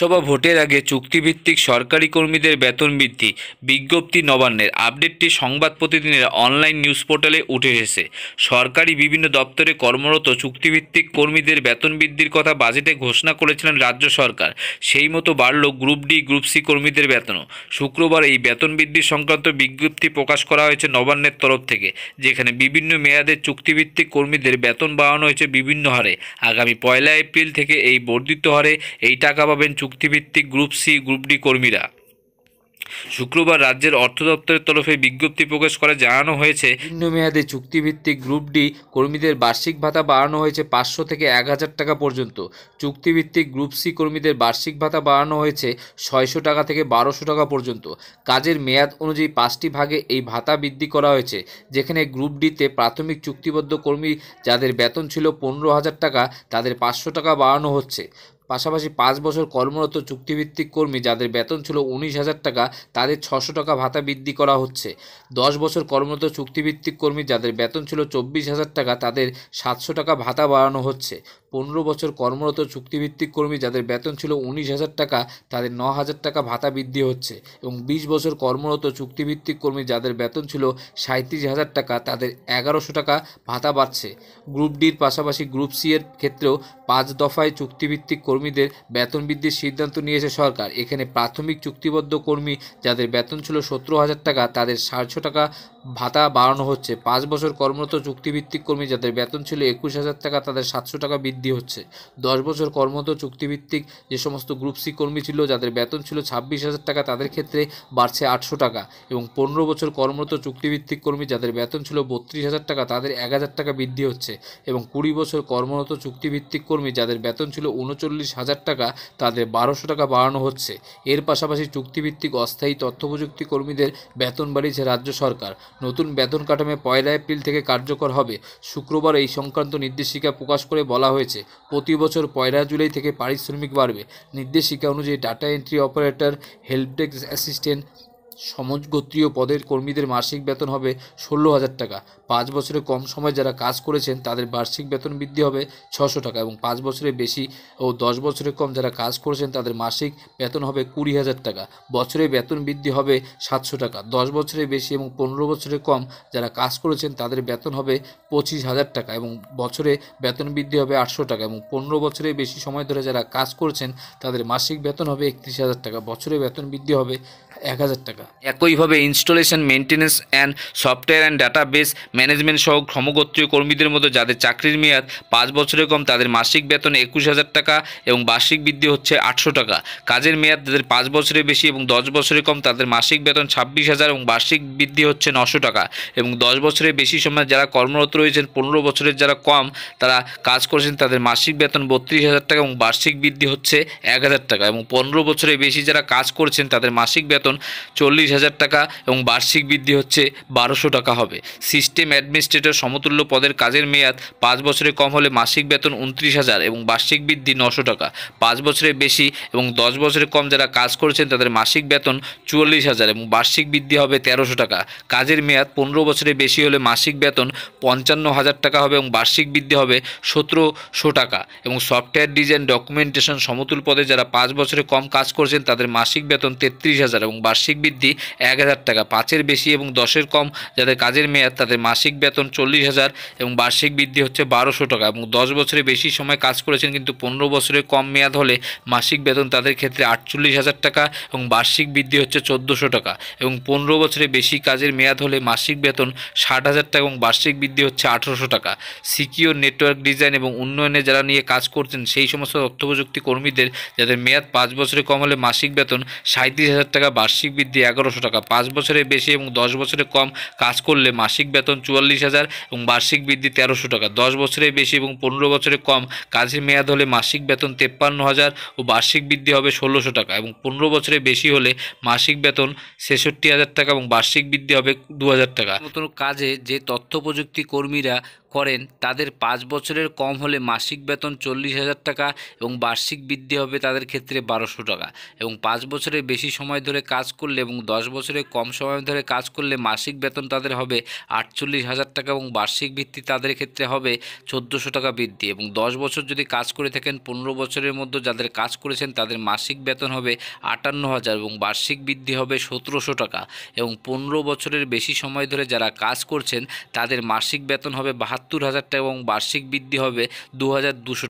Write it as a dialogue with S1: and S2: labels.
S1: লোকসভা ভোটের আগে চুক্তিভিত্তিক সরকারি কর্মীদের বেতন বৃদ্ধি বিজ্ঞপ্তি নবান্নের আপডেটটি সংবাদ প্রতিদিনের অনলাইন নিউজ পোর্টালে উঠে এসেছে সরকারি বিভিন্ন দপ্তরে কর্মরত চুক্তিভিত্তিক কর্মীদের বেতন বৃদ্ধির কথা বাজেটে ঘোষণা করেছিলেন রাজ্য সরকার সেই মতো বাড়ল গ্রুপ ডি গ্রুপ সি কর্মীদের বেতনও শুক্রবার এই বেতন বৃদ্ধি সংক্রান্ত বিজ্ঞপ্তি প্রকাশ করা হয়েছে নবান্নের তরফ থেকে যেখানে বিভিন্ন মেয়াদের চুক্তিভিত্তিক কর্মীদের বেতন বাড়ানো হয়েছে বিভিন্ন হারে আগামী পয়লা এপ্রিল থেকে এই বর্ধিত হারে এই টাকা পাবেন চুক্তিভিত্তিক গ্রুপ সি গ্রুপ ডি কর্মীরা শুক্রবার রাজ্যের অর্থ দপ্তরের তরফে বিজ্ঞপ্তি প্রকাশ করে জানানো হয়েছে ভিন্ন মেয়াদে চুক্তিভিত্তিক গ্রুপ ডি কর্মীদের বার্ষিক ভাতা বাড়ানো হয়েছে পাঁচশো থেকে এক হাজার টাকা পর্যন্ত চুক্তিভিত্তিক গ্রুপ সি কর্মীদের বার্ষিক ভাতা বাড়ানো হয়েছে ছয়শো টাকা থেকে বারোশো টাকা পর্যন্ত কাজের মেয়াদ অনুযায়ী পাঁচটি ভাগে এই ভাতা বৃদ্ধি করা হয়েছে যেখানে গ্রুপ ডিতে প্রাথমিক চুক্তিবদ্ধ কর্মী যাদের বেতন ছিল পনেরো হাজার টাকা তাদের পাঁচশো টাকা বাড়ানো হচ্ছে পাশাপাশি পাঁচ বছর কর্মরত চুক্তিভিত্তিক কর্মী যাদের বেতন ছিল উনিশ হাজার টাকা তাদের ছশো টাকা ভাতা বৃদ্ধি করা হচ্ছে দশ বছর কর্মরত চুক্তিভিত্তিক কর্মী যাদের বেতন ছিল চব্বিশ হাজার টাকা তাদের সাতশো টাকা ভাতা বাড়ানো হচ্ছে পনেরো বছর কর্মরত চুক্তিভিত্তিক কর্মী যাদের বেতন ছিল উনিশ হাজার টাকা তাদের ন হাজার টাকা ভাতা বৃদ্ধি হচ্ছে এবং বিশ বছর কর্মরত চুক্তিভিত্তিক কর্মী যাদের বেতন ছিল সাঁত্রিশ হাজার টাকা তাদের এগারোশো টাকা ভাতা বাড়ছে গ্রুপ ডির পাশাপাশি গ্রুপ সি এর ক্ষেত্রেও পাঁচ দফায় চুক্তিভিত্তিক কর্মীদের বেতন বৃদ্ধির সিদ্ধান্ত নিয়েছে সরকার এখানে প্রাথমিক চুক্তিবদ্ধ কর্মী যাদের বেতন ছিল সতেরো হাজার টাকা তাদের সাতশো টাকা ভাতা বাড়ানো হচ্ছে পাঁচ বছর কর্মরত চুক্তিভিত্তিক কর্মী যাদের বেতন ছিল একুশ হাজার টাকা তাদের সাতশো টাকা বৃদ্ধি হচ্ছে দশ বছর কর্মরত চুক্তিভিত্তিক যে সমস্ত গ্রুপ সি কর্মী ছিল যাদের বেতন ছিল ছাব্বিশ হাজার টাকা তাদের ক্ষেত্রে বাড়ছে আটশো টাকা এবং পনেরো বছর কর্মরত চুক্তিভিত্তিক কর্মী যাদের বেতন ছিল বত্রিশ হাজার টাকা তাদের এক হাজার টাকা বৃদ্ধি হচ্ছে এবং কুড়ি বছর কর্মরত চুক্তিভিত্তিক কর্মী যাদের বেতন ছিল উনচল্লিশ হাজার টাকা তাদের বারোশো টাকা বাড়ানো হচ্ছে এর পাশাপাশি চুক্তিভিত্তিক অস্থায়ী তথ্য প্রযুক্তি কর্মীদের বেতন বাড়িয়েছে রাজ্য সরকার নতুন বেতন কাঠামো পয়লা এপ্রিল থেকে কার্যকর হবে শুক্রবার এই সংক্রান্ত নির্দেশিকা প্রকাশ করে বলা হয়েছে প্রতি বছর পয়লা জুলাই থেকে পারিশ্রমিক বাড়বে নির্দেশিকা অনুযায়ী data entry operator helpdesk assistant গোত্রীয় পদের কর্মীদের মাসিক বেতন হবে ষোলো হাজার টাকা পাঁচ বছরে কম সময় যারা কাজ করেছেন তাদের বার্ষিক বেতন বৃদ্ধি হবে ছশো টাকা এবং পাঁচ বছরের বেশি ও দশ বছরের কম যারা কাজ করেছেন তাদের মাসিক বেতন হবে কুড়ি হাজার টাকা বছরে বেতন বৃদ্ধি হবে সাতশো টাকা দশ বছরের বেশি এবং পনেরো বছরের কম যারা কাজ করেছেন তাদের বেতন হবে পঁচিশ হাজার টাকা এবং বছরে বেতন বৃদ্ধি হবে আটশো টাকা এবং পনেরো বছরের বেশি সময় ধরে যারা কাজ করেছেন তাদের মাসিক বেতন হবে একত্রিশ হাজার টাকা বছরে বেতন বৃদ্ধি হবে এক হাজার টাকা একইভাবে installation maintenance and software and database management সহ সমগোত্রীয় কর্মীদের মধ্যে যাদের চাকরির মেয়াদ পাঁচ বছরের কম তাদের মাসিক বেতন একুশ হাজার টাকা এবং বার্ষিক বৃদ্ধি হচ্ছে আটশো টাকা কাজের মেয়াদ যাদের পাঁচ বছরের বেশি এবং দশ বছরের কম তাদের মাসিক বেতন ছাব্বিশ হাজার এবং বার্ষিক বৃদ্ধি হচ্ছে নশো টাকা এবং দশ বছরের বেশি সময় যারা কর্মরত রয়েছেন পনেরো বছরের যারা কম তারা কাজ করেছেন তাদের মাসিক বেতন বত্রিশ হাজার টাকা এবং বার্ষিক বৃদ্ধি হচ্ছে এক হাজার টাকা এবং পনেরো বছরের বেশি যারা কাজ করছেন তাদের মাসিক বেতন চল্লিশ চল্লিশ হাজার টাকা এবং বার্ষিক বৃদ্ধি হচ্ছে বারোশো টাকা হবে সিস্টেম অ্যাডমিনিস্ট্রেটর সমতুল্য পদের কাজের মেয়াদ পাঁচ বছরে কম হলে মাসিক বেতন উনত্রিশ হাজার এবং বার্ষিক বৃদ্ধি নশো টাকা পাঁচ বছরে বেশি এবং দশ বছরে কম যারা কাজ করেছেন তাদের মাসিক বেতন চুয়াল্লিশ হাজার এবং বার্ষিক বৃদ্ধি হবে তেরোশো টাকা কাজের মেয়াদ পনেরো বছরে বেশি হলে মাসিক বেতন পঞ্চান্ন হাজার টাকা হবে এবং বার্ষিক বৃদ্ধি হবে সতেরোশো টাকা এবং সফটওয়্যার ডিজাইন ডকুমেন্টেশন সমতুল পদে যারা পাঁচ বছরে কম কাজ করছেন তাদের মাসিক বেতন তেত্রিশ হাজার এবং বার্ষিক বৃদ্ধি বৃদ্ধি এক হাজার টাকা পাঁচের বেশি এবং দশের কম যাদের কাজের মেয়াদ তাদের মাসিক বেতন চল্লিশ হাজার এবং বার্ষিক বৃদ্ধি হচ্ছে বারোশো টাকা এবং দশ বছরের বেশি সময় কাজ করেছেন কিন্তু পনেরো বছরের কম মেয়াদ হলে মাসিক বেতন তাদের ক্ষেত্রে আটচল্লিশ হাজার টাকা এবং বার্ষিক বৃদ্ধি হচ্ছে চোদ্দোশো টাকা এবং পনেরো বছরের বেশি কাজের মেয়াদ হলে মাসিক বেতন ষাট হাজার টাকা এবং বার্ষিক বৃদ্ধি হচ্ছে আঠেরোশো টাকা সিকিওর নেটওয়ার্ক ডিজাইন এবং উন্নয়নে যারা নিয়ে কাজ করছেন সেই সমস্ত তথ্যপ্রযুক্তি কর্মীদের যাদের মেয়াদ পাঁচ বছরে কম হলে মাসিক বেতন সাঁত্রিশ হাজার টাকা বার্ষিক বৃদ্ধি এক এগারোশো টাকা পাঁচ বছরে বেশি এবং দশ বছরে কম কাজ করলে মাসিক বেতন চুয়াল্লিশ হাজার এবং বার্ষিক বৃদ্ধি তেরোশো টাকা দশ বছরে বেশি এবং পনেরো বছরে কম কাজের মেয়াদ হলে মাসিক বেতন তেপ্পান্ন হাজার ও বার্ষিক বৃদ্ধি হবে ষোলোশো টাকা এবং পনেরো বছরে বেশি হলে মাসিক বেতন ছেষট্টি হাজার টাকা এবং বার্ষিক বৃদ্ধি হবে দু হাজার টাকা নতুন কাজে যে তথ্য প্রযুক্তি কর্মীরা করেন তাদের পাঁচ বছরের কম হলে মাসিক বেতন চল্লিশ হাজার টাকা এবং বার্ষিক বৃদ্ধি হবে তাদের ক্ষেত্রে বারোশো টাকা এবং পাঁচ বছরের বেশি সময় ধরে কাজ করলে এবং দশ বছরের কম সময় ধরে কাজ করলে মাসিক বেতন তাদের হবে আটচল্লিশ হাজার টাকা এবং বার্ষিক ভিত্তি তাদের ক্ষেত্রে হবে চোদ্দোশো টাকা বৃদ্ধি এবং দশ বছর যদি কাজ করে থাকেন পনেরো বছরের মধ্যে যাদের কাজ করেছেন তাদের মাসিক বেতন হবে আটান্ন হাজার এবং বার্ষিক বৃদ্ধি হবে সতেরোশো টাকা এবং পনেরো বছরের বেশি সময় ধরে যারা কাজ করছেন তাদের মাসিক বেতন হবে বাহাত্তর বাহাত্তর হাজার টাকা এবং বার্ষিক বৃদ্ধি হবে দু হাজার